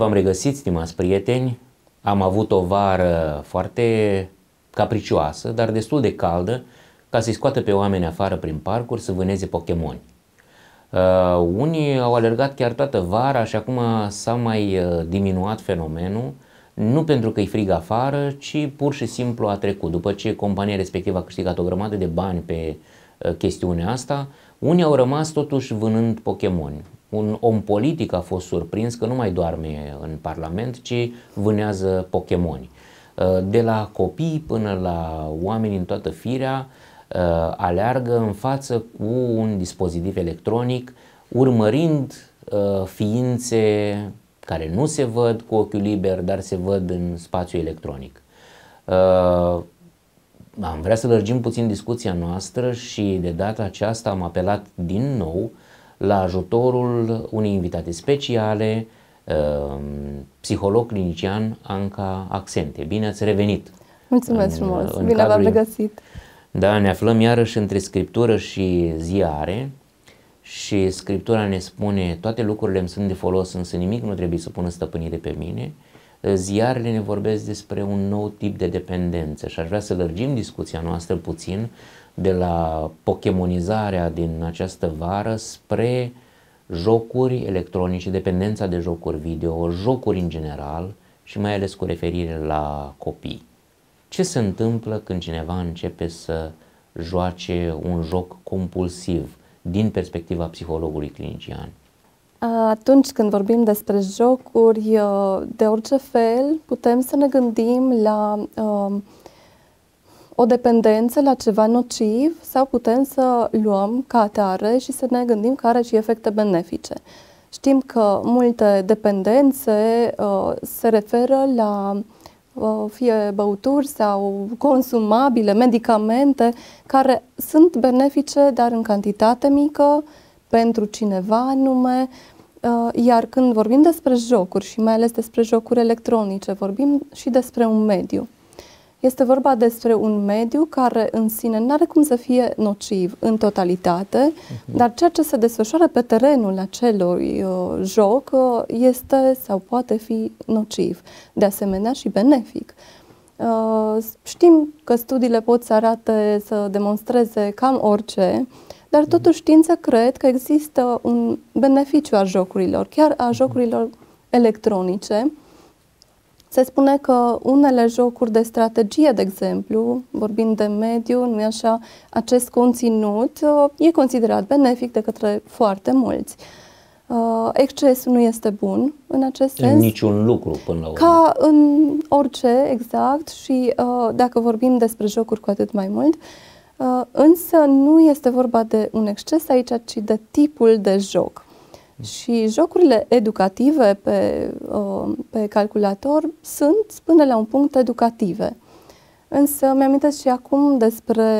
v-am regăsit, stimați prieteni. Am avut o vară foarte capricioasă, dar destul de caldă, ca să-i scoată pe oameni afară prin parcuri să vâneze Pokémon. Uh, unii au alergat chiar toată vara și acum s-a mai uh, diminuat fenomenul, nu pentru că i frig afară, ci pur și simplu a trecut. După ce compania respectivă a câștigat o grămadă de bani pe uh, chestiunea asta, unii au rămas totuși vânând Pokémon un om politic a fost surprins că nu mai doarme în Parlament, ci vânează Pokémoni. Uh, de la copii până la oameni în toată firea, uh, aleargă în față cu un dispozitiv electronic, urmărind uh, ființe care nu se văd cu ochiul liber, dar se văd în spațiu electronic. Am vrea să lărgim puțin discuția noastră și de data aceasta am apelat din nou uh, la ajutorul unei invitate speciale, um, psiholog clinician Anca Accente. Bine ați revenit! Mulțumesc în, frumos! În Bine v-am regăsit! Da, ne aflăm iarăși între scriptură și ziare și scriptura ne spune toate lucrurile îmi sunt de folos, însă nimic nu trebuie să pună stăpânire pe mine. Ziarele ne vorbesc despre un nou tip de dependență și aș vrea să lărgim discuția noastră puțin de la pokemonizarea din această vară spre jocuri electronice, dependența de jocuri video, jocuri în general și mai ales cu referire la copii. Ce se întâmplă când cineva începe să joace un joc compulsiv din perspectiva psihologului clinician? Atunci când vorbim despre jocuri uh, de orice fel, putem să ne gândim la uh, o dependență la ceva nociv sau putem să luăm ca atare și să ne gândim că are și efecte benefice. Știm că multe dependențe uh, se referă la uh, fie băuturi sau consumabile, medicamente care sunt benefice, dar în cantitate mică, pentru cineva anume, uh, iar când vorbim despre jocuri și mai ales despre jocuri electronice, vorbim și despre un mediu. Este vorba despre un mediu care în sine nu are cum să fie nociv în totalitate, uh-huh. dar ceea ce se desfășoară pe terenul acelui uh, joc uh, este sau poate fi nociv, de asemenea și benefic. Uh, știm că studiile pot să arate, să demonstreze cam orice, dar mhm. totuși știința cred că există un beneficiu al jocurilor, chiar a mhm. jocurilor electronice, uh, se spune că unele jocuri de strategie, de exemplu, vorbind de mediu, nu așa, acest conținut uh, e considerat benefic de către foarte mulți. Uh, excesul nu este bun în acest în sens. Niciun lucru până la urmă. Ca în orice, exact, și uh, dacă vorbim despre jocuri cu atât mai mult, uh, însă nu este vorba de un exces aici, ci de tipul de joc. Și jocurile educative pe, pe calculator sunt până la un punct educative. Însă mi-amintesc și acum despre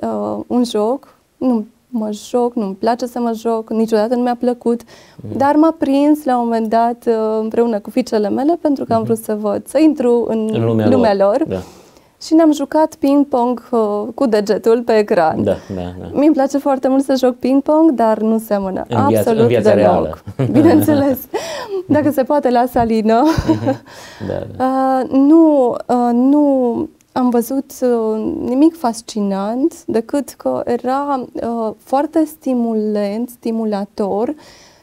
uh, un joc, nu mă joc, nu-mi place să mă joc, niciodată nu mi-a plăcut, mm. dar m-a prins la un moment dat uh, împreună cu fiicele mele pentru că am mm-hmm. vrut să văd, să intru în, în lumea, lumea lor. lor. Da și ne-am jucat ping-pong uh, cu degetul pe ecran. Da, da, da. Mi-mi place foarte mult să joc ping-pong, dar nu seamănă în viața, absolut în viața deloc. Reală. Bineînțeles. Dacă se poate la salină. Mhm. da, da. Uh, nu, uh, nu am văzut uh, nimic fascinant, decât că era uh, foarte stimulant, stimulator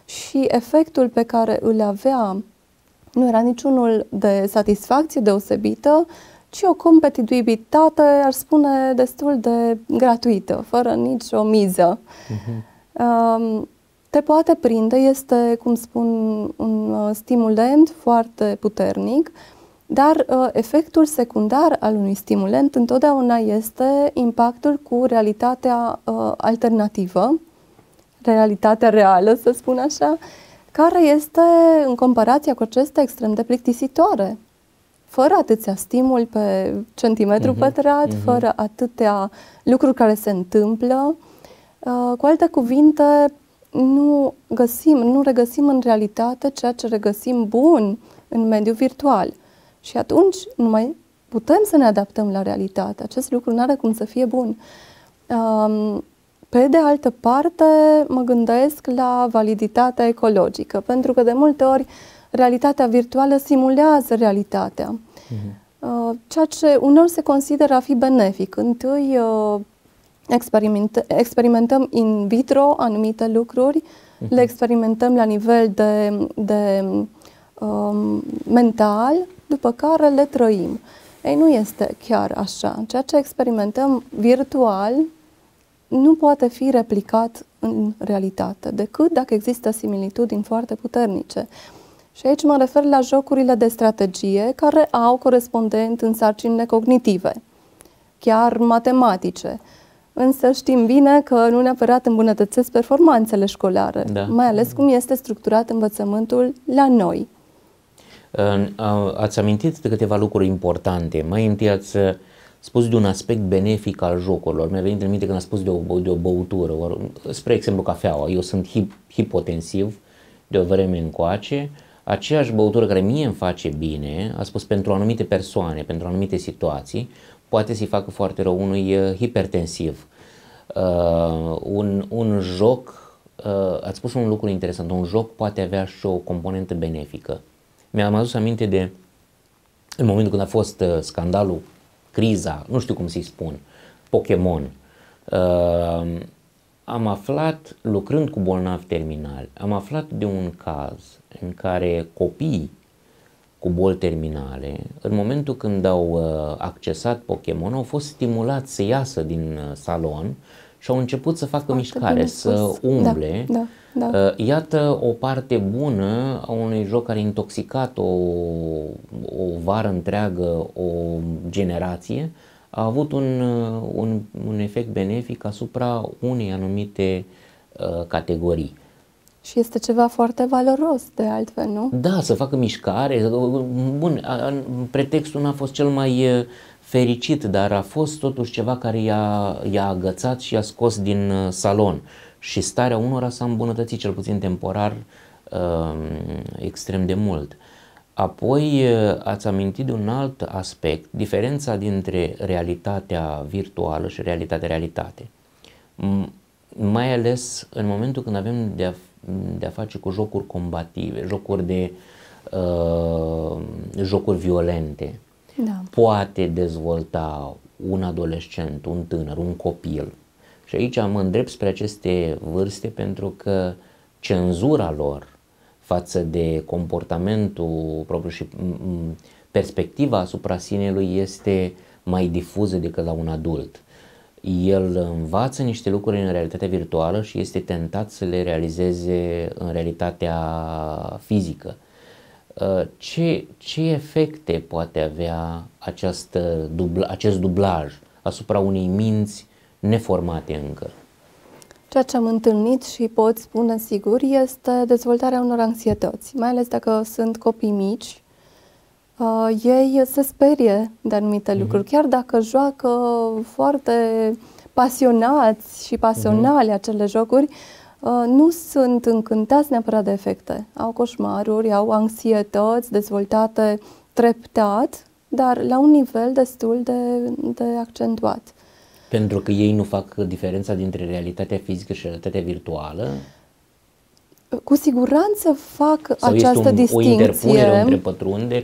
și efectul pe care îl avea nu era niciunul de satisfacție deosebită, ci o competitivitate, ar spune, destul de gratuită, fără nicio miză. Uh-huh. te poate prinde, este, cum spun, un stimulant uh, stimulent foarte puternic, dar uh, efectul secundar al unui stimulent întotdeauna este impactul cu realitatea uh, alternativă, realitatea reală, să spun așa, care este, în comparație cu acestea extrem de plictisitoare fără atâția stimuli pe centimetru uh-huh, pătrat, uh-huh. fără atâtea lucruri care se întâmplă. Uh, cu alte cuvinte, nu găsim, nu regăsim în realitate ceea ce regăsim bun în mediul virtual. Și atunci nu mai putem să ne adaptăm la realitate. Acest lucru nu are cum să fie bun. Um, pe de altă parte, mă gândesc la validitatea ecologică, pentru că de multe ori uh, realitatea virtuală simulează realitatea. Mhm. Uh, ceea ce unor se consideră a fi benefic. Întâi uh, experimentăm in vitro anumite lucruri, mhm. le experimentăm la nivel de, de um, mental, după care le trăim. Ei, nu este chiar așa. Ceea ce experimentăm virtual nu poate fi replicat în realitate, decât dacă există similitudini foarte puternice. Și aici mă refer la jocurile de strategie care au corespondent în sarcinile cognitive, chiar matematice. Însă știm bine că nu neapărat îmbunătățesc performanțele școlare, da. mai ales cum este structurat învățământul la noi. Ați amintit de câteva lucruri importante. Mai întâi ați uh, spus de un aspect benefic al jocurilor. Mi-a venit în minte când a spus de o, de o băutură, spre exemplu cafeaua. Eu sunt hip, hipotensiv de o vreme încoace aceeași băutură care mie îmi face bine, a spus pentru anumite persoane, pentru anumite situații, poate să-i facă foarte rău unui uh, hipertensiv. Uh, un, un joc, uh, ați spus un lucru interesant, un joc poate avea și o componentă benefică. Mi-am adus aminte de, în momentul când a fost uh, scandalul, criza, nu știu cum să-i spun, Pokémon, uh, am aflat, lucrând cu bolnavi terminali, am aflat de un caz în care copiii cu boli terminale, în momentul când au uh, accesat Pokémon, au fost stimulați să iasă din uh, salon și au început să facă Foarte mișcare, să da, umble. Da, da, da. Iată o parte bună a unui joc care a intoxicat o, o vară întreagă, o generație, a avut un, un, un efect benefic asupra unei anumite uh, categorii. Și este ceva foarte valoros de altfel, nu? Da, să facă mișcare. Bun, pretextul n-a fost cel mai fericit, dar a fost totuși ceva care i-a, i-a agățat și i-a scos din uh, salon. Și starea unora s-a îmbunătățit, cel puțin temporar, um, extrem de mult. Apoi ați amintit de un alt aspect, diferența dintre realitatea virtuală și realitatea realitate. Mai ales în momentul când avem de a Mm, de a face cu jocuri combative, jocuri de uh, jocuri violente, da. poate dezvolta un adolescent, un tânăr, un copil. Și aici mă îndrept spre aceste vârste pentru că cenzura lor față de comportamentul propriu și perspectiva asupra sinelui este mai difuză decât la un adult el învață niște lucruri în realitatea virtuală și este tentat să le realizeze în realitatea fizică. Uh, ce, ce efecte poate avea această dubla, acest dublaj asupra unei minți neformate încă? Ceea ce am întâlnit și pot spune sigur este dezvoltarea unor anxietăți, mai ales dacă sunt copii mici, uh, ei se sperie de anumite mm-hmm. lucruri, chiar dacă joacă foarte pasionați și pasionale mm-hmm. acele jocuri, uh, nu sunt încântați neapărat de efecte. Au coșmaruri, au anxietăți dezvoltate treptat, dar la un nivel destul de, de accentuat. Pentru că ei nu fac diferența dintre realitatea fizică și realitatea virtuală? cu siguranță fac Sau această un, distinție.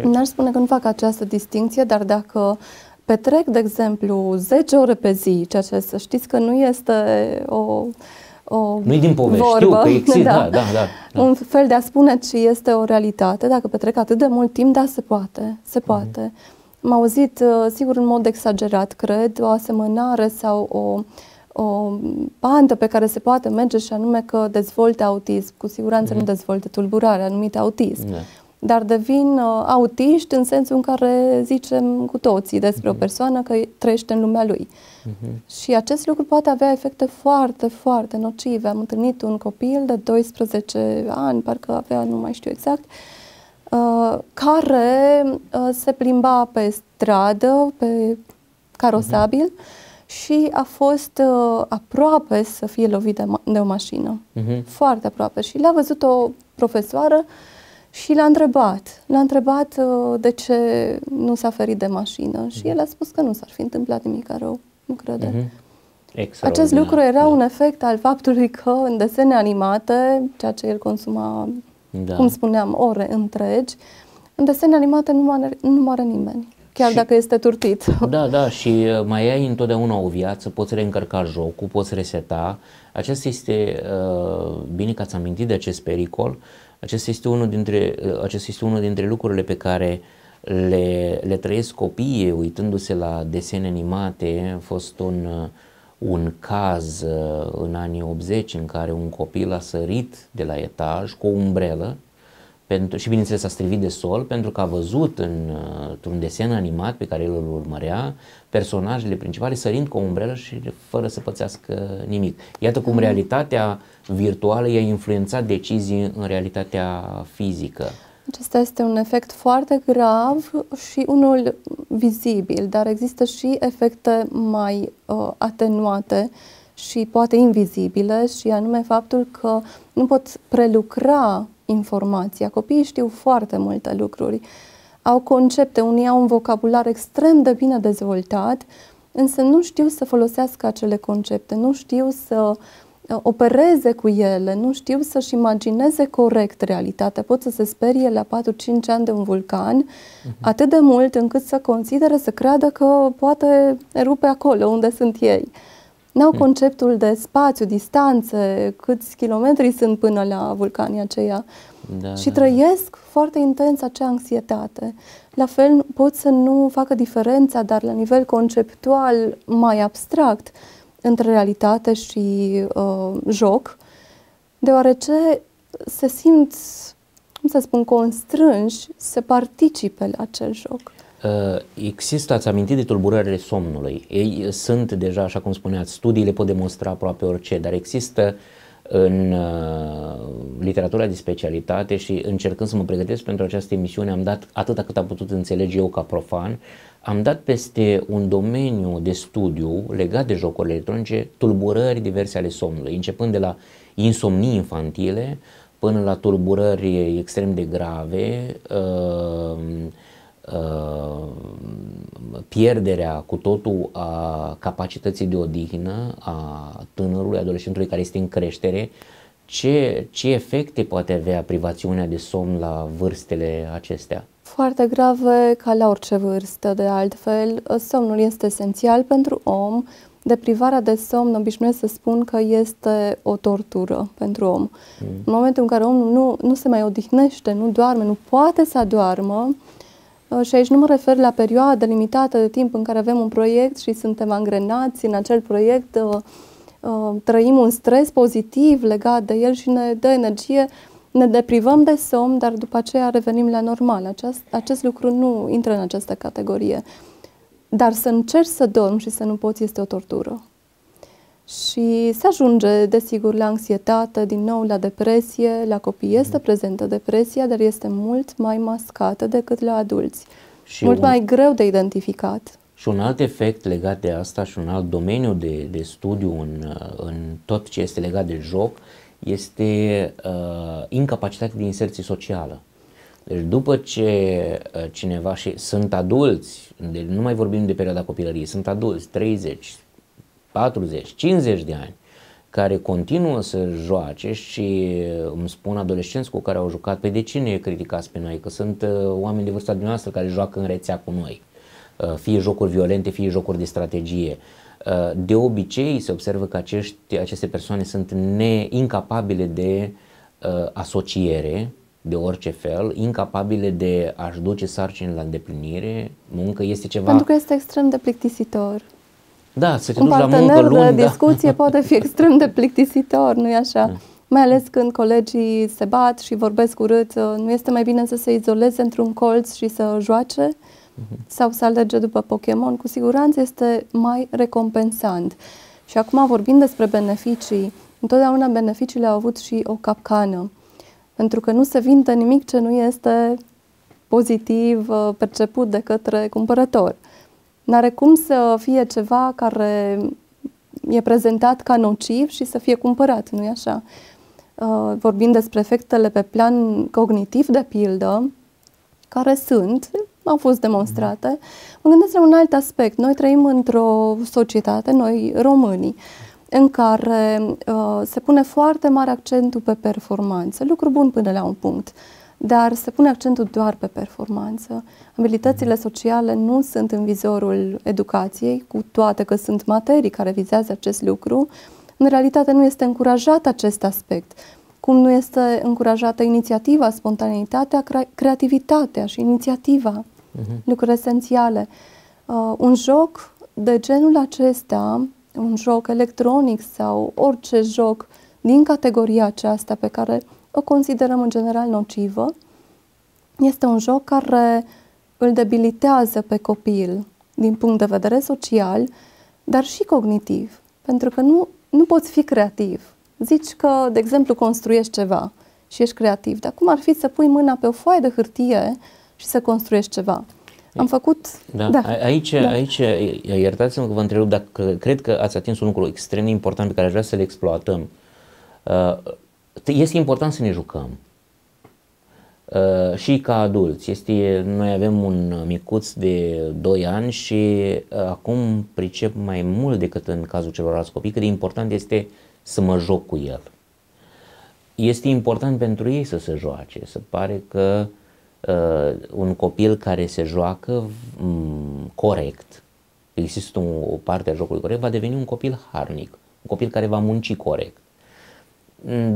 N-aș spune că nu fac această distinție, dar dacă petrec, de exemplu, 10 ore pe zi, ceea ce să știți că nu este o o nu din povești, vorbă, știu că există, da. Da, da, da, un fel de a spune, ce este o realitate. Dacă petrec atât de mult timp, da, se poate, se mhm. poate. Mm-hmm. M-am auzit, uh, sigur, în mod exagerat, cred, o asemănare sau o uh, o pantă pe care se poate merge și anume că dezvolte autism. Cu siguranță mm-hmm. nu mhm. dezvolte tulburare, anumite autism. Yeah. Da. Dar devin uh, autiști în sensul în care zicem cu toții despre mm-hmm. o mhm. persoană că trăiește în lumea lui. Mm-hmm. Și acest lucru poate avea efecte foarte, foarte nocive. Am întâlnit un copil de 12 ani, parcă avea, nu mai știu exact, uh, care uh, se plimba pe stradă, pe mhm. carosabil, mm-hmm și a fost uh, aproape să fie lovit de, de o mașină. Uh-huh. Foarte aproape. Și l-a văzut o profesoară și l-a întrebat. L-a întrebat uh, de ce nu s-a ferit de mașină și uh-huh. el a spus că nu s-ar fi întâmplat nimic rău. Nu crede. Uh-huh. Acest lucru era da. un efect al faptului că în desene animate, ceea ce el consuma, da. cum spuneam, ore întregi, în desene animate nu moare, nu moare nimeni chiar și, dacă este turtit. Da, da, și uh, mai ai întotdeauna o viață, poți reîncărca jocul, poți reseta. Acesta este, uh, bine că ați amintit de acest pericol, acesta este unul dintre, uh, acesta este unul dintre lucrurile pe care le, le trăiesc copiii uitându-se la desene animate. A fost un, un caz în anii 80 în care un copil a sărit de la etaj cu o umbrelă pentru, și bineînțeles a strivit de sol pentru că a văzut în, uh, într-un desen animat pe care el îl urmărea personajele principale sărind cu o umbrelă și fără să pățească nimic. Iată cum mhm. realitatea virtuală i-a influențat decizii în realitatea fizică. Acesta este un efect foarte grav și unul vizibil, dar există și efecte mai uh, atenuate și poate invizibile și anume faptul că nu pot prelucra informația. Copiii știu foarte multe lucruri, au concepte, unii au un vocabular extrem de bine dezvoltat, însă nu știu să folosească acele concepte, nu știu să uh, opereze cu ele, nu știu să-și imagineze corect realitatea. Pot să se sperie la 4-5 ani de un vulcan uh-huh. atât de mult încât să consideră, să creadă că poate rupe acolo unde sunt ei. Uh, N-au conceptul de spațiu, distanțe, câți kilometri sunt până la vulcanii aceia. Da, și da. trăiesc foarte intens acea anxietate. La fel pot să nu facă diferența, dar la nivel conceptual mai abstract, între realitate și uh, joc, deoarece se simt, cum să spun, constrânși să participe la acel joc. Uh, există, ați amintit de tulburările somnului. Ei uh, sunt deja, așa cum spuneați, studiile pot demonstra aproape orice, dar există în uh, literatura de specialitate și încercând să mă pregătesc pentru această emisiune am dat atâta cât am putut înțelege eu ca profan, am dat peste un domeniu de studiu legat de jocurile electronice tulburări diverse ale somnului, începând de la insomnii infantile până la tulburări extrem de grave, uh, Uh, pierderea cu totul a capacității de odihnă a tânărului, adolescentului care este în creștere, ce, ce efecte poate avea privațiunea de somn la vârstele acestea? Foarte grave ca la orice vârstă, de altfel. Somnul este esențial pentru om. Deprivarea de somn obișnuiesc să spun că este o tortură pentru om. Mm. În momentul în care omul nu, nu se mai odihnește, nu doarme, nu poate să doarmă, uh, Uh, și aici nu mă refer la perioada limitată de timp în care avem un proiect și suntem angrenați în acel proiect, uh, uh, trăim un stres pozitiv legat de el și ne dă energie, ne deprivăm de somn, dar după aceea revenim la normal. Acest, acest lucru nu intră în această categorie. Dar să încerci să dormi și să nu poți este o tortură și se ajunge, desigur, la anxietate, din nou la depresie. La copii mhm. este prezentă depresia, dar este mult mai mascată decât la adulți. Și mult un, mai greu de identificat. Și un alt efect legat de asta și un alt domeniu de, de studiu în, în tot ce este legat de joc este uh, incapacitatea de inserție socială. Deci după ce uh, cineva și sunt adulți, nu mai vorbim de perioada copilăriei, sunt adulți, 30, 40, 50 de ani, care continuă să joace și uh, îmi spun adolescenți cu care au jucat, pe păi de cine criticați pe noi? Că sunt uh, oameni de vârsta dumneavoastră care joacă în rețea cu noi, uh, fie jocuri violente, fie jocuri de strategie. de obicei se observă că acești, aceste persoane sunt incapabile de asociere, de orice fel, incapabile de a-și duce sarcini la îndeplinire, muncă este ceva... Pentru că este extrem de plictisitor. Da, să te un duci la muncă luni, de da. discuție da. poate fi extrem de plictisitor, nu-i așa? Mm. Mai ales când colegii se bat și vorbesc urât, uh, nu este mai bine să se izoleze într-un colț și să joace? Mhm. sau să alerge după Pokémon, cu siguranță este mai recompensant. Și acum vorbim despre beneficii. Întotdeauna beneficiile au avut și o capcană, pentru că nu se vinde nimic ce nu este pozitiv uh, perceput de către cumpărător. N-are cum să fie ceva care e prezentat ca nociv și să fie cumpărat, nu-i așa? Uh, vorbim despre efectele pe plan cognitiv, de pildă, care sunt, au fost demonstrate. Mm-hmm. Mă gândesc la un alt aspect. Noi trăim într-o societate, noi românii, în care uh, se pune foarte mare accentul pe performanță, lucru bun până la un punct. Uh, dar se pune accentul doar pe performanță. Abilitățile sociale nu sunt în vizorul educației, cu toate că sunt materii care vizează acest lucru. În realitate nu este încurajat acest aspect, cum nu este încurajată inițiativa, spontaneitatea, creativitatea și inițiativa, uh-huh. lucruri esențiale. Uh, un joc de genul acesta, un joc electronic sau orice joc din categoria aceasta pe care o considerăm în general nocivă. Este un joc care îl debilitează pe copil din punct de vedere social, dar și cognitiv, pentru că nu, nu poți fi creativ. Zici că, de exemplu, construiești ceva și ești creativ, dar cum ar fi să pui mâna pe o foaie de hârtie și să construiești ceva? Am făcut... Da. da. Aici, da. aici iertați-mă că vă întrerup, dar cred că ați atins un lucru extrem de important pe care aș vrea să-l exploatăm. Uh, este important să ne jucăm. Uh, și ca adulți. Este, noi avem un micuț de 2 ani și uh, acum pricep mai mult decât în cazul celorlalți copii cât de important este să mă joc cu el. Este important pentru ei să se joace. Se pare că uh, un copil care se joacă um, corect, există o parte a jocului corect, va deveni un copil harnic, un copil care va munci corect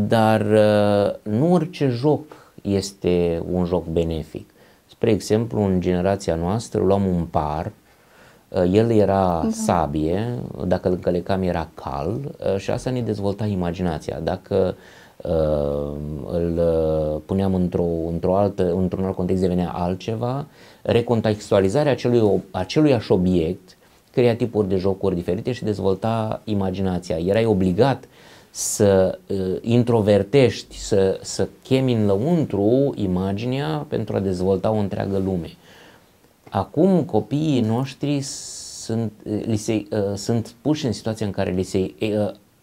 dar uh, nu orice joc este un joc benefic. Spre exemplu, în generația noastră luam un par, uh, el era da. sabie, dacă îl încălecam era cal uh, și asta ne dezvolta imaginația. Dacă uh, îl puneam într-o, într-o altă, într-un alt context devenea altceva, recontextualizarea acelui, aceluiași obiect crea tipuri de jocuri diferite și dezvolta imaginația. Erai obligat uh, să uh, introvertești, să, să chemi înăuntru imaginea pentru a dezvolta o întreagă lume. Acum copiii noștri sunt, uh, li se, uh, sunt puși în situația în care li se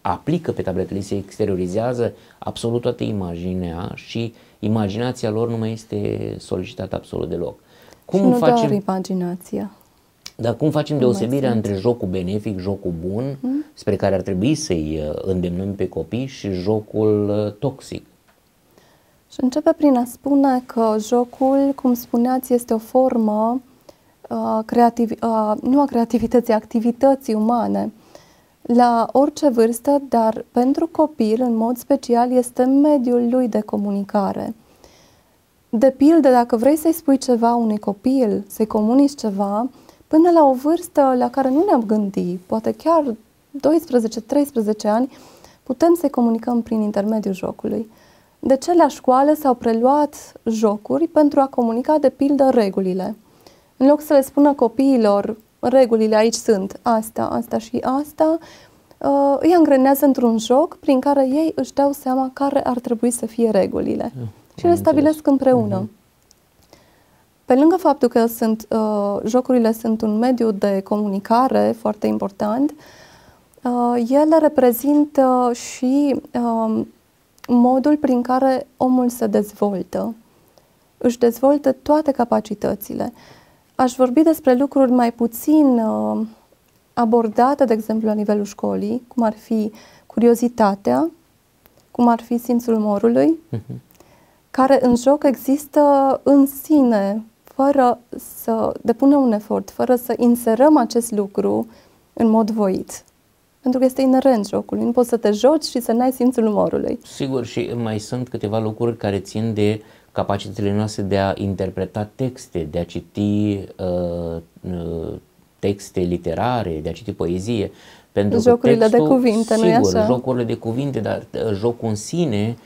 aplică pe tablete, li se exteriorizează absolut toată imaginea și imaginația lor nu mai este solicitată absolut deloc. Cum și nu facem... doar imaginația. Dar cum facem deosebirea între jocul benefic, jocul bun, hmm? spre care ar trebui să-i uh, îndemnăm pe copii, și jocul uh, toxic? Și începe prin a spune că jocul, cum spuneați, este o formă uh, creativ, uh, nu a creativității, activității umane. La orice vârstă, dar pentru copil, în mod special, este mediul lui de comunicare. De pildă, dacă vrei să-i spui ceva unui copil, să-i comunici ceva, până la o vârstă la care nu ne-am gândit, poate chiar 12-13 ani, putem să-i comunicăm prin intermediul jocului. De ce la școală s-au preluat jocuri pentru a comunica, de pildă, regulile? În loc să le spună copiilor, regulile aici sunt, asta, asta și asta, uh, îi angrenează într-un joc prin care ei își dau seama care ar trebui să fie regulile. Mm, și le stabilesc înțeles. împreună. Mm-hmm. Pe lângă faptul că sunt, uh, jocurile sunt un mediu de comunicare foarte important, uh, ele reprezintă și uh, modul prin care omul se dezvoltă. Își dezvoltă toate capacitățile. Aș vorbi despre lucruri mai puțin uh, abordate, de exemplu, la nivelul școlii, cum ar fi curiozitatea, cum ar fi simțul umorului, uh-huh. care în joc există în sine fără să depunem un efort, fără să inserăm acest lucru în mod voit. Pentru că este inerent jocului, nu poți să te joci și să n-ai simțul umorului. Sigur, și mai sunt câteva lucruri care țin de capacitățile noastre de a interpreta texte, de a citi uh, uh texte literare, de a citi poezie. Pentru jocurile că textul, de cuvinte, sigur, nu așa? jocurile de cuvinte, dar uh, jocul în sine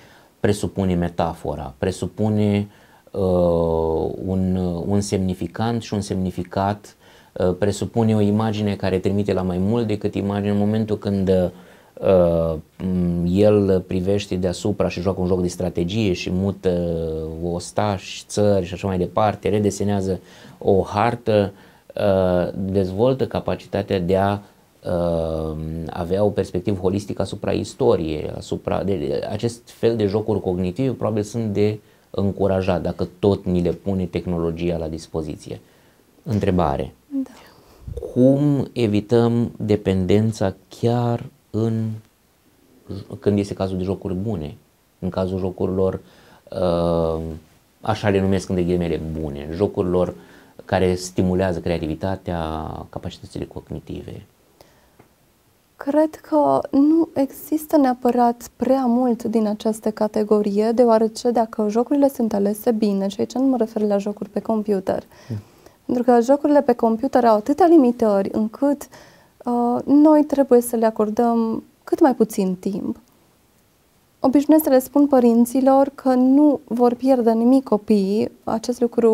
presupune metafora, presupune Uh, un, uh, un semnificant și un semnificat uh, presupune o imagine care trimite la mai mult decât imagine în momentul când mm, el privește deasupra și joacă un joc de strategie și mută ostași, țări și așa mai departe, redesenează o hartă, dezvoltă capacitatea de a avea o perspectivă holistică asupra istoriei, asupra de, acest fel de jocuri cognitive probabil sunt de încuraja dacă tot ni le pune tehnologia la dispoziție. Întrebare. Da. Cum evităm dependența chiar în când este cazul de jocuri bune, în cazul jocurilor uh, așa le numesc în ghilimele bune, jocurilor care stimulează creativitatea, capacitățile cognitive? Cred că nu există neapărat prea mult din această categorie, deoarece dacă jocurile sunt alese bine, și aici nu mă refer la jocuri pe computer, mm. pentru că jocurile pe computer au atâtea limitări încât uh, noi trebuie să le acordăm cât mai puțin timp. Obișnuiesc să le spun părinților că nu vor pierde nimic copiii, acest lucru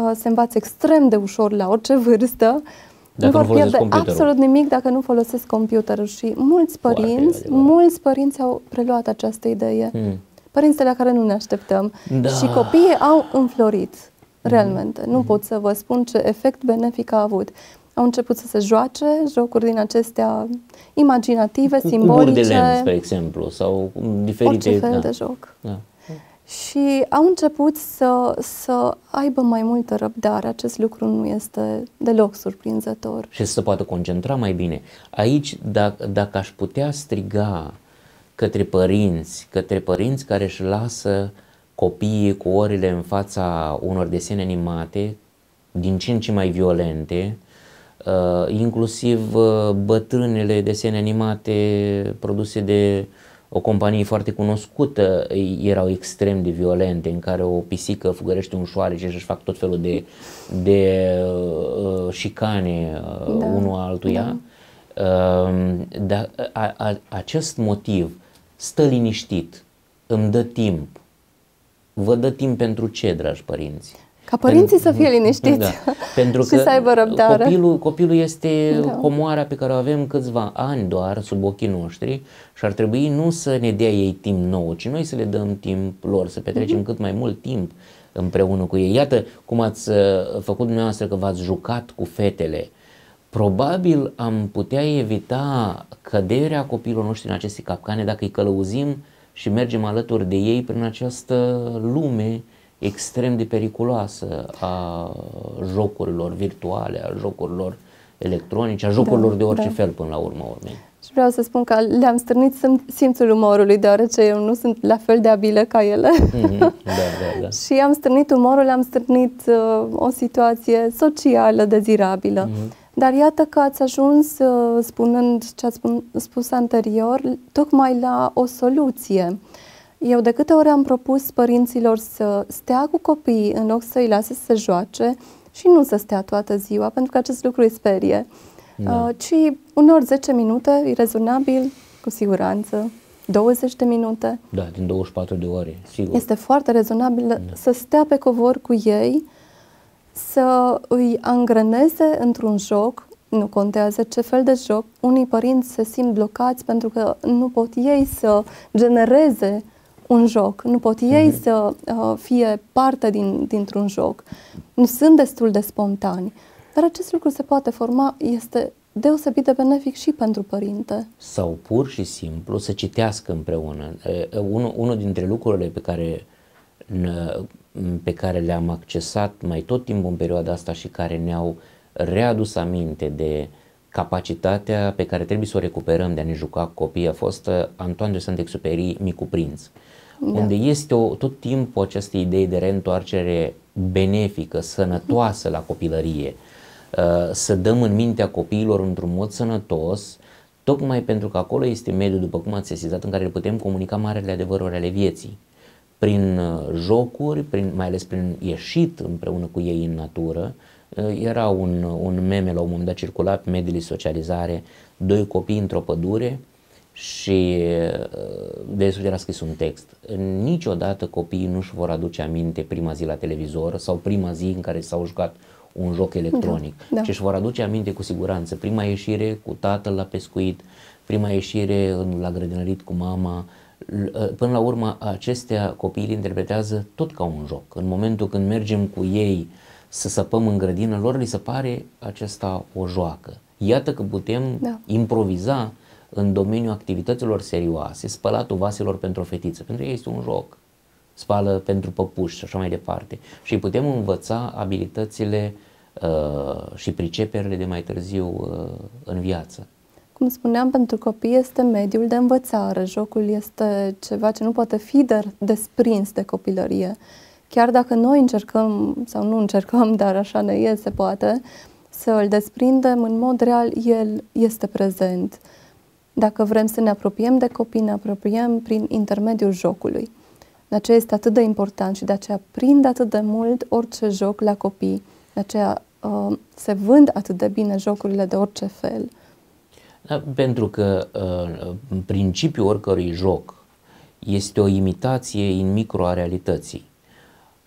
uh, se învață extrem de ușor la orice vârstă, uh, dacă nu vor nu pierde computerul. absolut nimic dacă nu folosesc computerul și mulți părinți, mulți părinți au preluat această idee. Hmm. Părinți la care nu ne așteptăm. Da. Și copiii au înflorit, realmente. Hmm. Nu pot să vă spun ce efect benefic a avut. Au început să se joace jocuri din acestea imaginative, simbolice. lemn, spre exemplu, sau diferite... Orice fel da. de joc. Da și au început să, să aibă mai multă răbdare. Acest lucru nu este deloc surprinzător. Și să se poată concentra mai bine. Aici, dacă, dacă aș putea striga către părinți, către părinți care își lasă copiii cu orele în fața unor desene animate, din ce în ce mai violente, uh, inclusiv uh, bătrânele desene animate produse de uh, o companie foarte cunoscută, erau extrem de violente, în care o pisică fugărește un șoarece și își fac tot felul de, de uh, uh șicane uh, da. unul altuia. Da. Uh, dar a, a, acest motiv stă liniștit, îmi dă timp. Vă dă timp pentru ce, dragi părinți? Ca părinții Pentru, să fie liniștiți da. Pentru și că să aibă răbdare. Copilul, copilul este da. comoara pe care o avem câțiva ani doar sub ochii noștri și ar trebui nu să ne dea ei timp nou, ci noi să le dăm timp lor, să petrecem mm-hmm. cât mai mult timp împreună cu ei. Iată cum ați uh, făcut dumneavoastră că v-ați jucat cu fetele. Probabil am putea evita căderea copilului noștri în aceste capcane dacă îi călăuzim și mergem alături de ei prin această lume uh, extrem de periculoasă a jocurilor virtuale, a jocurilor electronice, a jocurilor da, de orice da. fel până la urmă urmei. Și vreau să spun că le-am strânit simțul umorului, deoarece eu nu sunt la fel de abilă ca ele. Mm-hmm. Da, da, da. și am strânit umorul, am strânit uh, o situație socială dezirabilă. Mm-hmm. Dar iată că ați ajuns, uh, spunând ce ați spus anterior, tocmai la o soluție. Uh, eu de câte ori am propus părinților să stea cu copiii în loc să-i lase să joace și nu să stea toată ziua, pentru că acest lucru îi sperie, da. uh, ci unor 10 minute e rezonabil, cu siguranță, 20 de minute. Da, din 24 de ore, sigur. Este foarte rezonabil da. să stea pe covor cu ei, să îi angreneze într-un joc, nu contează ce fel de joc, unii părinți se simt blocați pentru că nu pot ei să genereze un joc, nu pot ei mm-hmm. să uh, fie parte din, dintr-un joc. Nu sunt destul de spontani. Dar acest lucru se poate forma, este deosebit de benefic și pentru părinte. Sau pur și simplu să citească împreună. Unul, unul dintre lucrurile pe care, pe care le-am accesat mai tot timpul în perioada asta și care ne-au readus aminte de capacitatea pe care trebuie să o recuperăm de a ne juca cu copii a fost uh, Antoine de Saint-Exupéry, Micu Prinț. Uh, da. unde este o, tot timpul această idee de reîntoarcere benefică, sănătoasă la copilărie, uh, să dăm în mintea copiilor într-un mod sănătos, tocmai pentru că acolo este mediul, după cum ați sesizat, în care le putem comunica marele adevăruri ale vieții prin uh, jocuri, prin, mai ales prin ieșit împreună cu ei în natură. Uh, era un, un meme la un moment dat circulat, mediile socializare, doi copii într-o pădure, și de uh, era scris un text. Niciodată copiii nu-și vor aduce aminte prima zi la televizor sau prima zi în care s-au jucat un joc electronic, da, da. ce deci își vor aduce aminte cu siguranță. Prima ieșire cu tatăl la pescuit, prima ieșire în, la grădinărit cu mama, uh, până la urmă acestea copiii le interpretează tot ca un joc. În momentul când mergem cu ei să săpăm în grădină, lor li se pare acesta o joacă. Iată că putem da. improviza în domeniul activităților serioase, spălatul vaselor pentru o fetiță, pentru că este un joc, spală pentru păpuși și așa mai departe. Și putem învăța abilitățile uh, și priceperile de mai târziu uh, în viață. Cum spuneam, pentru copii este mediul de învățare. Jocul este ceva ce nu poate fi desprins de copilărie. Chiar dacă noi încercăm, sau nu încercăm, dar așa ne iese poate, să îl desprindem, în mod real el este prezent. Uh, dacă vrem să ne apropiem de copii, ne apropiem prin intermediul jocului. De aceea este atât de important și de aceea prind atât de mult orice joc la copii. De aceea uh, se vând atât de bine jocurile de orice fel. Da, pentru că uh, principiul oricărui joc este o imitație în micro a realității.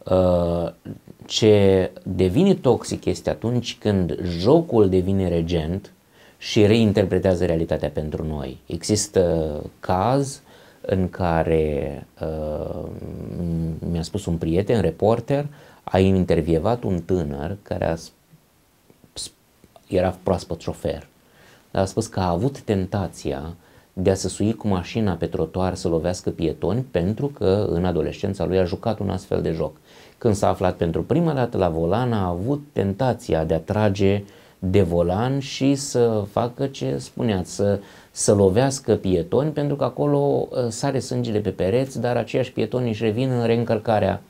Uh, ce devine toxic este atunci când jocul devine regent și reinterpretează realitatea pentru noi. Există caz în care uh, mi-a spus un prieten, reporter, a intervievat un tânăr care a era proaspăt șofer, a spus că a avut tentația de a se sui cu mașina pe trotuar să lovească pietoni pentru că în adolescența lui a jucat un astfel de joc. Când s-a aflat pentru prima dată la volan a avut tentația de a trage uh, de volan și să facă ce spuneați, să, să lovească pietoni, pentru că acolo uh, sare sângele pe pereți, dar aceiași pietoni își revin în reîncărcarea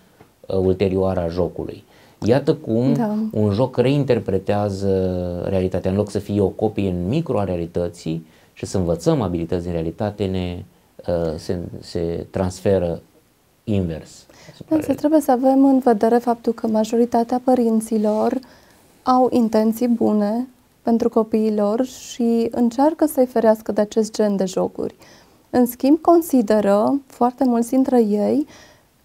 uh, ulterioară a jocului. Iată cum da. un joc reinterpretează realitatea. În loc să fie o copie în micro a realității și să învățăm abilități din realitate, ne, uh, se, se transferă invers. Însă trebuie să avem în vedere faptul că majoritatea părinților uh, au intenții bune pentru copiilor și încearcă să-i ferească de acest gen de jocuri. În schimb, consideră foarte mulți dintre ei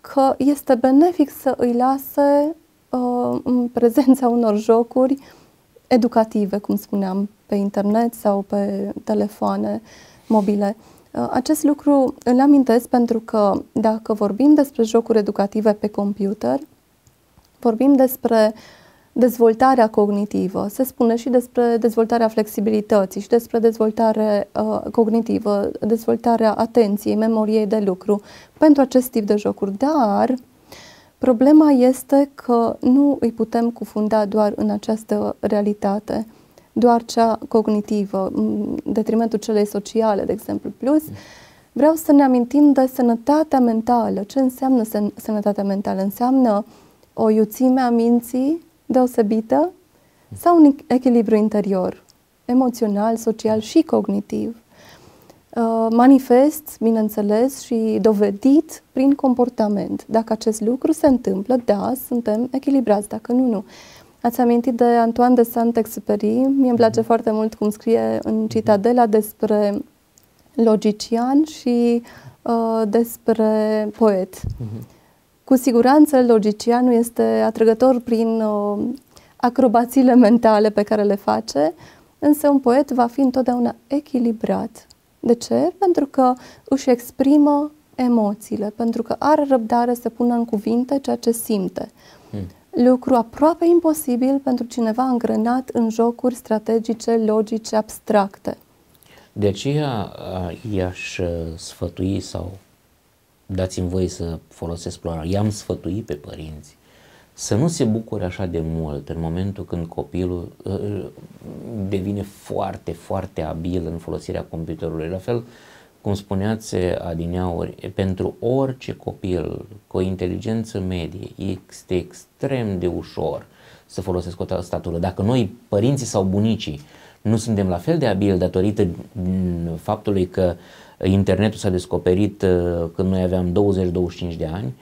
că este benefic să îi lase uh, în prezența unor jocuri educative, cum spuneam, pe internet sau pe telefoane mobile. Uh, acest lucru îl amintesc pentru că dacă vorbim despre jocuri educative pe computer, vorbim despre uh, dezvoltarea cognitivă. Se spune și despre dezvoltarea flexibilității și despre dezvoltarea uh, cognitivă, dezvoltarea atenției, memoriei de lucru pentru acest tip de jocuri, dar problema este că nu îi putem cufunda doar în această realitate, doar cea cognitivă, în detrimentul celei sociale, de exemplu, plus vreau să ne amintim de sănătatea mentală. Ce înseamnă sănătatea mentală? Înseamnă o iuțime a minții, deosebită sau un echilibru interior, emoțional, social și cognitiv, uh, manifest, bineînțeles, și dovedit prin comportament. Dacă acest lucru se întâmplă, da, suntem echilibrați, dacă nu, nu. Ați amintit de Antoine de Saint-Exupéry, mie îmi place mhm. foarte mult cum scrie în mhm. Citadela despre logician și uh, despre poet. Uh-huh. Cu siguranță, logicianul este atrăgător prin uh, acrobațiile mentale pe care le face, însă un poet va fi întotdeauna echilibrat. De ce? Pentru că își exprimă emoțiile, pentru că are răbdare să pună în cuvinte ceea ce simte. Hmm. Lucru aproape imposibil pentru cineva angrenat în jocuri strategice, logice, abstracte. De aceea uh, i-aș uh, sfătui sau dați-mi voie să folosesc ploarea, i-am sfătuit pe părinți să nu se bucure așa de mult în momentul când copilul uh, uh, devine foarte, foarte abil în folosirea computerului. La fel, cum spuneați adineauri, pentru orice copil cu o inteligență medie este extrem de ușor să folosesc o statură. Dacă noi, părinții sau bunicii, nu suntem la fel de abili datorită mm, faptului că uh, internetul s-a descoperit uh, când noi aveam 20-25 de ani,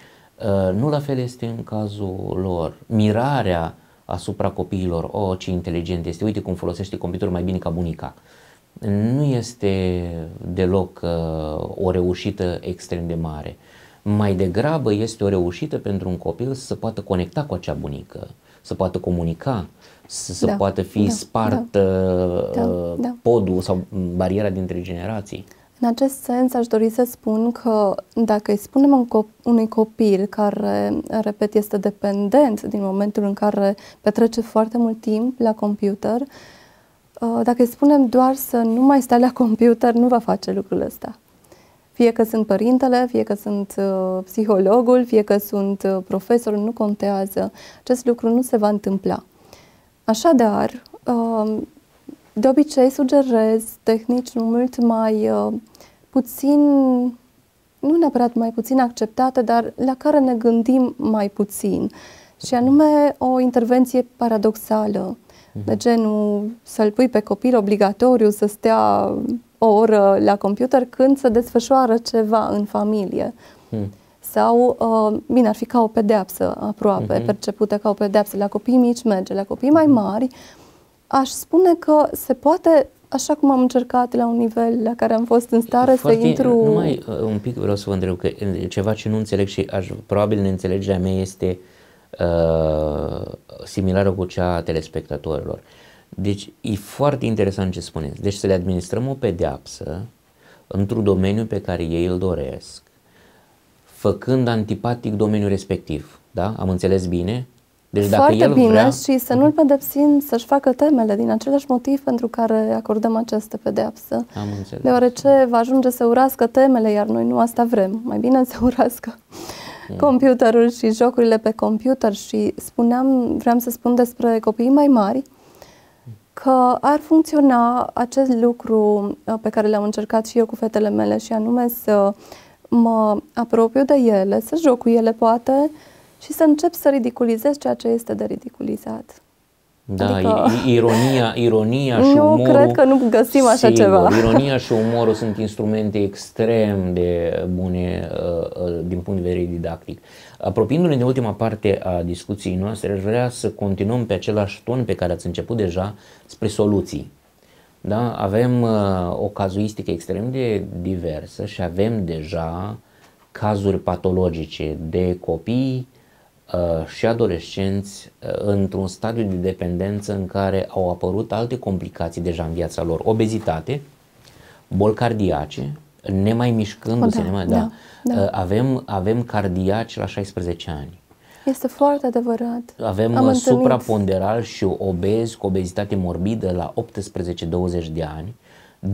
uh, nu la fel este în cazul lor. Mirarea asupra copiilor, o, oh, ce inteligent este, uite cum folosește computerul mai bine ca bunica. Nu este deloc uh, o reușită extrem de mare. Mai degrabă este o reușită pentru un copil să poată conecta cu acea bunică, să poată comunica, să, da, poată fi da, spart da, da, da, podul sau bariera dintre generații. În acest sens, aș dori să spun că dacă îi spunem unui copil care, repet, este dependent din momentul în care petrece foarte mult timp la computer, uh, dacă îi spunem doar să nu mai stea la computer, nu va face lucrul ăsta. Fie că sunt părintele, fie că sunt uh, psihologul, fie că sunt uh, profesorul, nu contează. Acest lucru nu se va întâmpla. Așadar, de obicei sugerez tehnici mult mai uh, puțin, nu neapărat mai puțin acceptate, dar la care ne gândim mai puțin. Și anume o intervenție paradoxală, uh-huh. de genul să-l pui pe copil obligatoriu să stea o oră la computer când se desfășoară ceva în familie. Uh-huh. Sau, uh, bine, ar fi ca o pedeapsă aproape, uh-huh. percepută ca o pedeapsă. La copii mici merge, la copii mai mhm. mari uh, aș spune că se poate așa cum am încercat la un nivel la care am fost în stare Foarte, să intru... Numai uh, un pic vreau să vă întreb că uh, ceva ce nu înțeleg și aș, probabil neînțelegerea mea este uh, similară cu cea a telespectatorilor. Deci e foarte interesant ce spuneți. Deci să le administrăm o pedeapsă într-un domeniu pe care ei îl doresc, făcând antipatic domeniul respectiv. Da? Am înțeles bine? Deci dacă Foarte el bine vrea... și să nu-l mhm. pedepsim, să-și facă temele din același motiv pentru care acordăm această pedeapsă. Am înțeles. Deoarece va ajunge să urască temele, iar noi nu asta vrem. Mai bine să urască mm. computerul și jocurile pe computer și spuneam, vreau să spun despre copiii mai mari, că ar funcționa acest lucru uh, pe care l-am încercat și eu cu fetele mele și anume să mă apropiu de ele, să joc cu ele poate, și să încep să ridiculizez ceea ce este de ridiculizat. Da, adică... ironia, ironia și nu, umorul... cred că nu găsim așa sigur, ceva. Ironia și umorul sunt instrumente extrem de bune uh, uh, din punct de vedere didactic. Apropiindu-ne de ultima parte a discuției noastre, aș vrea să continuăm pe același ton pe care ați început deja spre soluții. Da? Avem uh, o cazuistică extrem de diversă și avem deja cazuri patologice de copii Uh, și adolescenți uh, într-un stadiu de dependență în care au apărut alte complicații deja în viața lor, obezitate, boli cardiace, nemai mișcându-se, oh, da, nemai, da, da, da. Uh, avem, avem cardiaci la 16 ani. Este foarte adevărat. Avem Am supraponderal și obez, cu obezitate morbidă la 18-20 de ani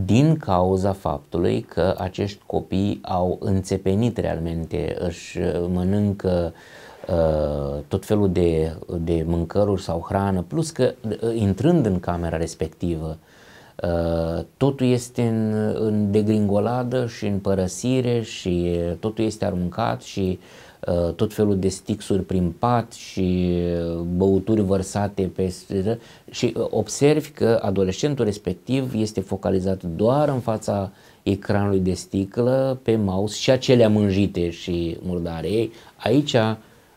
din cauza faptului că acești copii au înțepenit realmente, își mănâncă uh, Uh, tot felul de, de mâncăruri sau hrană, plus că uh, intrând în camera respectivă, uh, totul este în, în degringoladă și în părăsire și totul este aruncat și tot felul de stixuri prin pat și băuturi vărsate pe și observi că adolescentul respectiv este focalizat doar în fața ecranului de sticlă pe mouse și acelea mânjite și murdare ei. Aici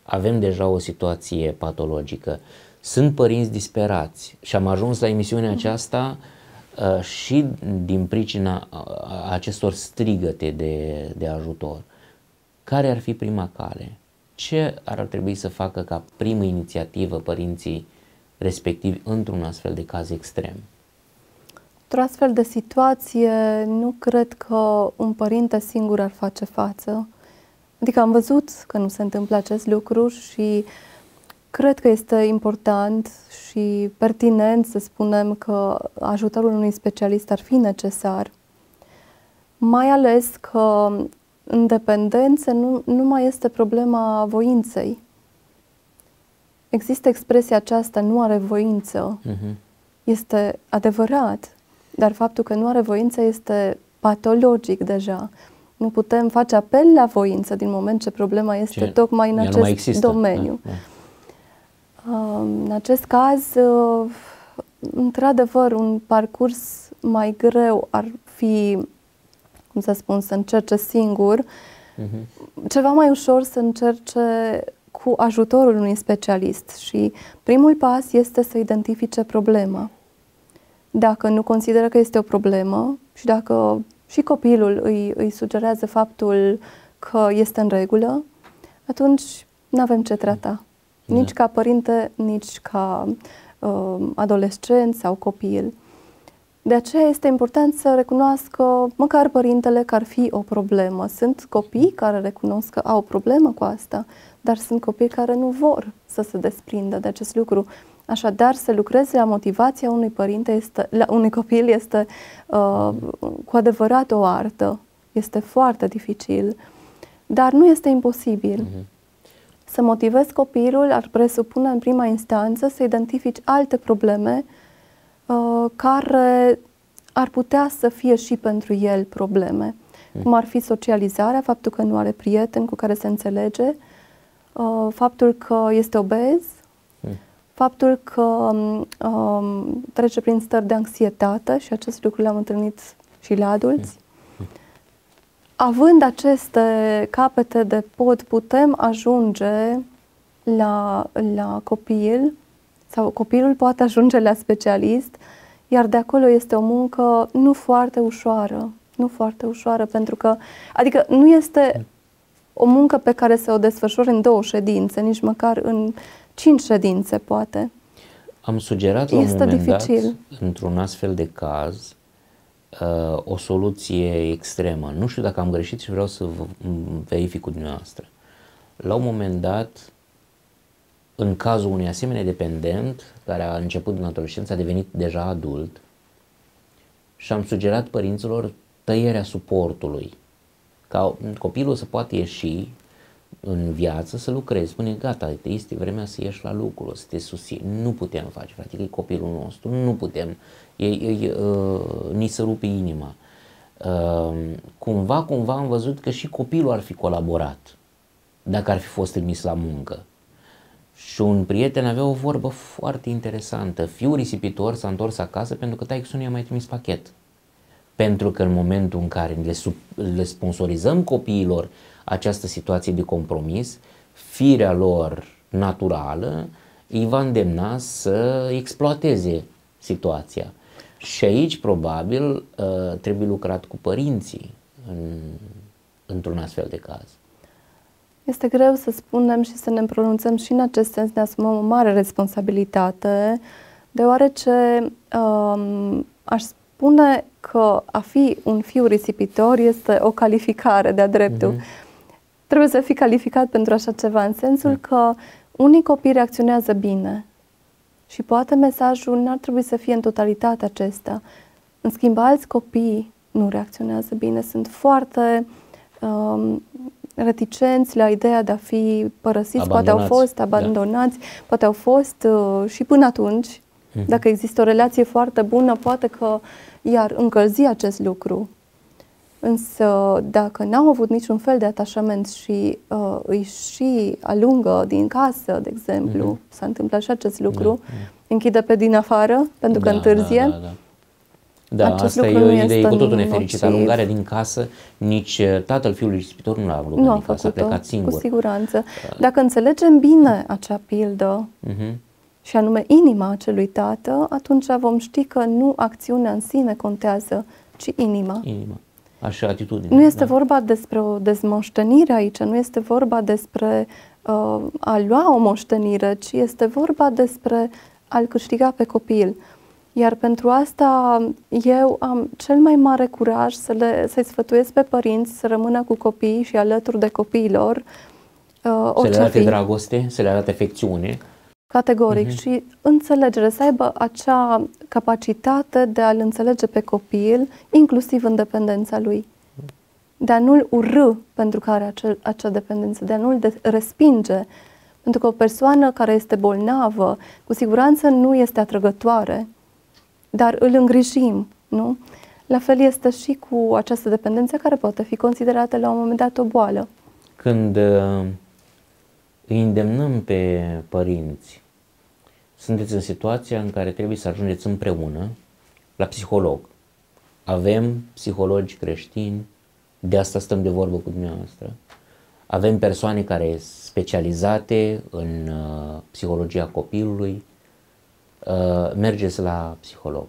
avem deja o situație patologică. Sunt părinți disperați și am ajuns la emisiunea mhm. aceasta uh, și din pricina uh, acestor strigăte de, de ajutor. Care ar fi prima cale? Ce ar trebui să facă ca primă inițiativă părinții respectivi într-un astfel de caz extrem? Într-o astfel de situație, nu cred că un părinte singur ar face față. Adică am văzut că nu se întâmplă acest lucru și cred că este important și pertinent să spunem că ajutorul unui specialist ar fi necesar. Mai ales că în dependență nu, nu mai este problema voinței. Există expresia aceasta, nu are voință. Uh-huh. Este adevărat, dar faptul că nu are voință este patologic deja nu putem face apel la voință din moment ce problema este ce tocmai în acest domeniu. Da, da. În acest caz, uh, într-adevăr, un parcurs mai greu ar fi, cum să spun, să încerce singur, mm-hmm. ceva mai ușor să încerce cu ajutorul unui specialist și primul pas este să identifice problema. Dacă nu consideră că este o problemă și dacă și copilul îi, îi sugerează faptul că este în regulă, atunci nu avem ce trata. Da. Nici ca părinte, nici ca uh, adolescent sau copil. De aceea este important să recunoască măcar părintele că ar fi o problemă. Sunt copii care recunosc că au o problemă cu asta, dar sunt copii care nu vor să se desprindă de acest lucru. Așadar, să lucreze la motivația unui părinte, este, la unui copil, este uh, cu adevărat o artă. Este foarte dificil, dar nu este imposibil. Uh-huh. Să motivezi copilul ar presupune, în prima instanță, să identifici alte probleme uh, care ar putea să fie și pentru el probleme, uh-huh. cum ar fi socializarea, faptul că nu are prieteni cu care se înțelege, uh, faptul că este obez, uh, faptul că um, um, trece prin stări de anxietate și acest lucru l-am întâlnit și la adulți. Având aceste capete de pod, putem ajunge la, la copil sau copilul poate ajunge la specialist, iar de acolo este o muncă nu foarte ușoară, nu foarte ușoară, pentru că, adică nu este o muncă pe care să o desfășori în două ședințe, nici măcar în cinci ședințe, poate. Am sugerat la este un moment dificil. dat, într-un astfel de caz, uh, o soluție extremă. Nu știu dacă am greșit și vreau să verific cu dumneavoastră. La un moment dat, în cazul unui asemenea dependent, care a început din adolescență, a devenit deja adult, și am sugerat părinților tăierea suportului, ca copilul să poată ieși în viață să lucrezi. Spune, gata, este vremea să ieși la lucru, să te susții. Nu putem face, practic, e copilul nostru, nu putem. E, e, e, uh, ni se rupe inima. E, uh, cumva, cumva am văzut că și copilul ar fi colaborat dacă ar fi fost trimis la muncă. Și un prieten avea o vorbă foarte interesantă. Fiul risipitor s-a întors acasă pentru că taicul nu i-a mai trimis pachet. Pentru că în momentul în care le, sub, le sponsorizăm copiilor această situație de compromis, firea lor naturală îi va îndemna să exploateze situația. Și aici, probabil, uh, trebuie lucrat cu părinții în, într-un astfel de caz. Este greu să spunem și să ne pronunțăm și în acest sens, ne asumăm o mare responsabilitate, deoarece um, aș spune că a fi un fiu risipitor este o calificare de-a dreptul. Mm-hmm trebuie să fii calificat pentru așa ceva, în sensul da. că unii copii reacționează bine și poate mesajul n-ar trebui să fie în totalitate acesta. În schimb, alți copii nu reacționează bine, sunt foarte um, reticenți la ideea de a fi părăsiți, poate au fost da. abandonați, da. poate au fost uh, și până atunci. Mm-hmm. Dacă există o relație foarte bună, poate că iar încălzi acest lucru Însă, dacă n-au avut niciun fel de atașament și uh, îi și alungă din casă, de exemplu, mm-hmm. s-a întâmplat și acest lucru, da, da, închide pe din afară pentru că da, întârzie. Da, da, da. Da, Acest asta e o idee cu totul nefericită. Alungarea din casă, nici uh, tatăl fiului ispitor nu l-a alungat nu a din casă, a plecat singur. Cu siguranță. Uh. Dacă înțelegem bine acea pildă, uh-huh. și anume inima acelui tată, atunci vom ști că nu acțiunea în sine contează, ci inima. Inima așa atitudine. Nu este da. vorba despre o dezmoștenire aici, nu este vorba despre uh, a lua o moștenire, ci este vorba despre a-l câștiga pe copil. Iar pentru asta eu am cel mai mare curaj să le, să-i sfătuiesc pe părinți să rămână cu copiii și alături de copiilor. Uh, să le arate fi. dragoste, să le arate afecțiune categoric uh-huh. și înțelegere, să aibă acea capacitate de a-l înțelege pe copil, inclusiv în dependența lui. De a nu-l urâ pentru că are acea, acea dependență, de a nu-l de- respinge. Pentru că o persoană care este bolnavă, cu siguranță nu este atrăgătoare, dar îl îngrijim, nu? La fel este și cu această dependență care poate fi considerată la un moment dat o boală. Când uh îi îndemnăm pe părinți. Sunteți în situația în care trebuie să ajungeți împreună la psiholog. Avem psihologi creștini, de asta stăm de vorbă cu dumneavoastră. Avem persoane care sunt specializate în uh, psihologia copilului. Uh, mergeți la psiholog.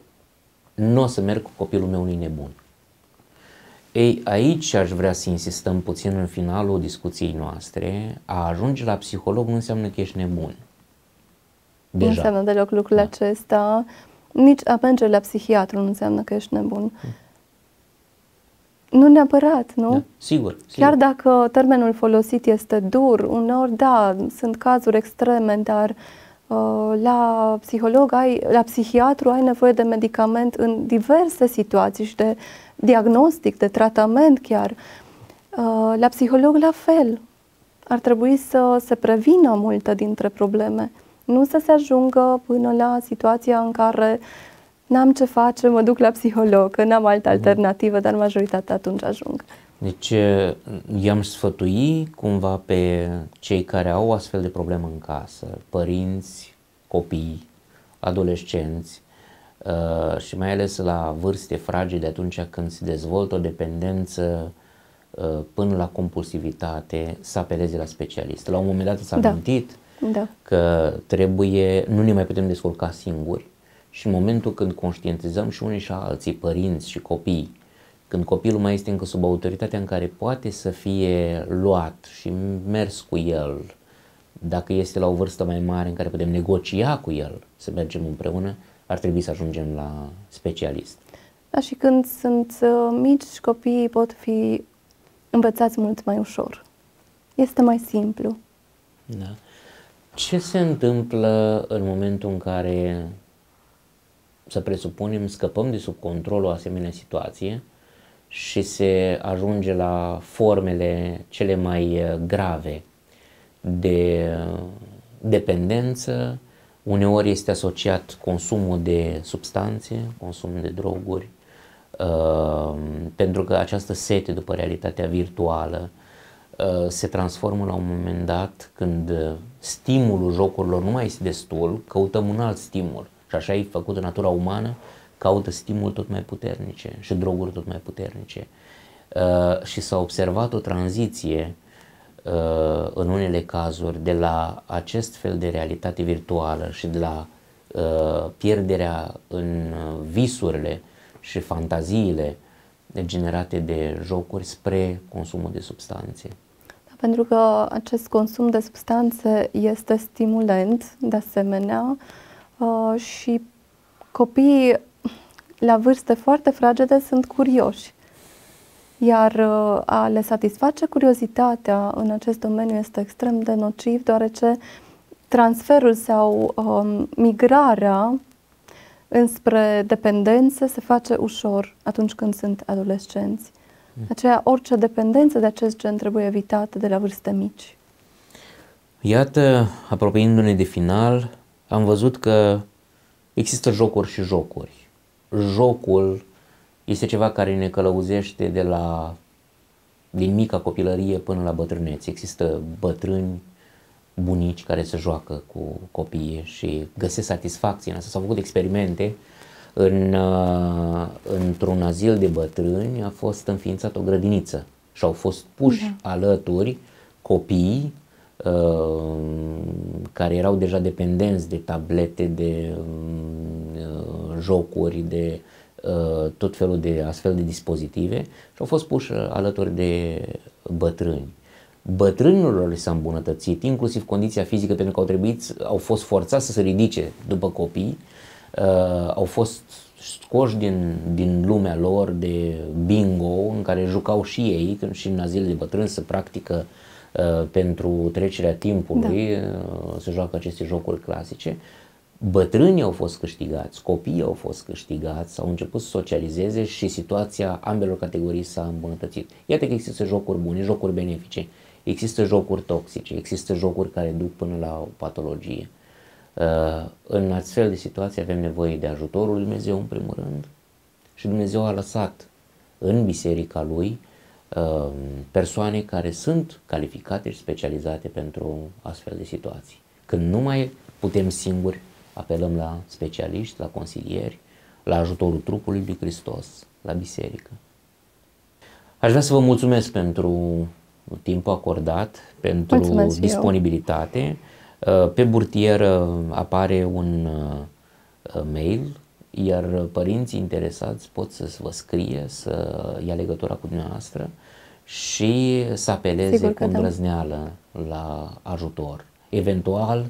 Nu o să merg cu copilul meu unui nebun ei, aici aș vrea să insistăm puțin în finalul discuției noastre. A ajunge la psiholog nu înseamnă că ești nebun. Deja. Nu înseamnă deloc lucrul da. acesta. Nici a merge la psihiatru nu înseamnă că ești nebun. Da. Nu neapărat, nu? Da, sigur, sigur. Chiar dacă termenul folosit este dur, uneori, da, sunt cazuri extreme, dar uh, Uh, la psiholog, ai, la psihiatru ai nevoie de medicament în diverse situații și de diagnostic, de tratament chiar. Uh, la psiholog la fel. Ar trebui să se prevină multe dintre probleme. Nu să se ajungă până la situația în care n-am ce face, mă duc la psiholog, că n-am altă mhm. alternativă, dar majoritatea atunci ajung. Deci i-am sfătui cumva pe cei care au astfel de probleme în casă, părinți, copii, adolescenți și mai ales la vârste fragile atunci când se dezvoltă o dependență până la compulsivitate să apeleze la specialist. La un moment dat s-a da. da. că trebuie, nu ne mai putem descurca singuri și în momentul când conștientizăm și unii și alții, părinți și copii, când copilul mai este încă sub autoritatea în care poate să fie luat și mers cu el, dacă este la o vârstă mai mare în care putem negocia cu el să mergem împreună, ar trebui să ajungem la specialist. Da, și când sunt uh, mici, copiii pot fi învățați mult mai ușor. Este mai simplu. Da. Ce se întâmplă în momentul în care, să presupunem, scăpăm de sub control o asemenea situație, și se ajunge la formele cele mai uh, grave de uh, dependență, uneori este asociat consumul de substanțe, consumul de droguri, uh, pentru că această sete după realitatea virtuală se transformă la un moment dat când stimulul jocurilor nu mai este destul, căutăm un alt stimul și așa e făcută natura umană caută stimul tot mai puternice și droguri tot mai puternice. Uh, și s-a observat o tranziție uh, în unele cazuri de la acest fel de realitate virtuală și de la uh, pierderea în uh, visurile și fantaziile generate de jocuri spre consumul de substanțe. Da, pentru că acest consum de substanțe este stimulant, de asemenea, uh, și copiii la vârste foarte fragede sunt curioși. Iar a le satisface curiozitatea în acest domeniu este extrem de nociv, deoarece transferul sau um, migrarea înspre dependențe se face ușor atunci când sunt adolescenți. Mm. aceea, orice dependență de acest gen trebuie evitată de la vârste mici. Iată, apropiindu-ne de final, am văzut că există jocuri și jocuri jocul este ceva care ne călăuzește de la, din mica copilărie până la bătrâneți. Există bătrâni, bunici care se joacă cu copiii și găsesc satisfacție în asta. S-au făcut experimente în, uh, într-un azil de bătrâni a fost înființat o grădiniță și au fost puși da. alături copii Uh, care erau deja dependenți de tablete, de uh, jocuri, de uh, tot felul de astfel de dispozitive și au fost puși alături de bătrâni. Bătrânilor s-a îmbunătățit, inclusiv condiția fizică, pentru că au trebuit, au fost forțați să se ridice după copii, uh, au fost scoși din, din lumea lor de bingo în care jucau și ei când și în zilele de bătrâni să practică uh, Uh, pentru trecerea timpului, da. Uh, se joacă aceste jocuri clasice. Bătrânii au fost câștigați, copiii au fost câștigați, au început să socializeze și situația ambelor categorii s-a îmbunătățit. Iată că există jocuri bune, jocuri benefice, există jocuri toxice, există jocuri care duc până la o patologie. Uh, în astfel de situații avem nevoie de ajutorul Dumnezeu în primul rând și Dumnezeu a lăsat în biserica Lui Um, persoane care sunt calificate și specializate pentru astfel de situații. Când nu mai putem singuri, apelăm la specialiști, la consilieri, la ajutorul trupului lui Hristos, la biserică. Aș vrea să vă mulțumesc pentru timpul acordat, pentru mulțumesc disponibilitate. Eu. Uh, pe burtieră apare un uh, mail iar părinții interesați pot să vă scrie, să ia legătura cu dumneavoastră și să apeleze cu da. îndrăzneală la ajutor. Eventual,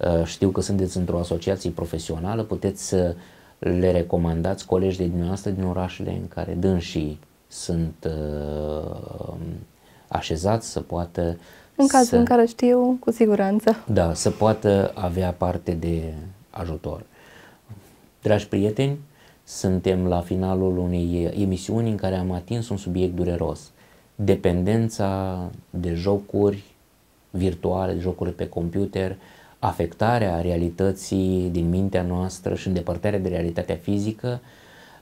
ă, știu că sunteți într-o asociație profesională, puteți să le recomandați colegi de dumneavoastră din orașele în care dânsii sunt ă, așezați să poată în cazul să, în care știu, cu siguranță. Da, să poată avea parte de ajutor. Dragi prieteni, suntem la finalul unei emisiuni în care am atins un subiect dureros. Dependența de jocuri virtuale, de jocuri pe computer, afectarea realității din mintea noastră și îndepărtarea de realitatea fizică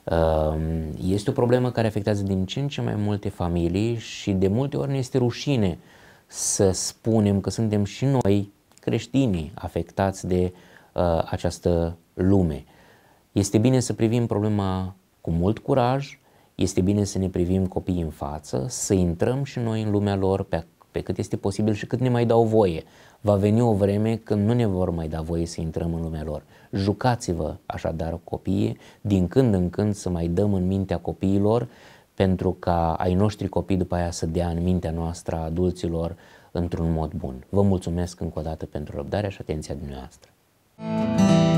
um, este o problemă care afectează din ce în ce mai multe familii și de multe ori ne este rușine să spunem că suntem și noi creștinii afectați de uh, această lume. Este bine să privim problema cu mult curaj, este bine să ne privim copiii în față, să intrăm și noi în lumea lor pe, pe cât este posibil și cât ne mai dau voie. Va veni o vreme când nu ne vor mai da voie să intrăm în lumea lor. Jucați-vă așadar copiii, din când în când să mai dăm în mintea copiilor, pentru ca ai noștri copii după aia să dea în mintea noastră a adulților într-un mod bun. Vă mulțumesc încă o dată pentru răbdarea și atenția dumneavoastră. Thank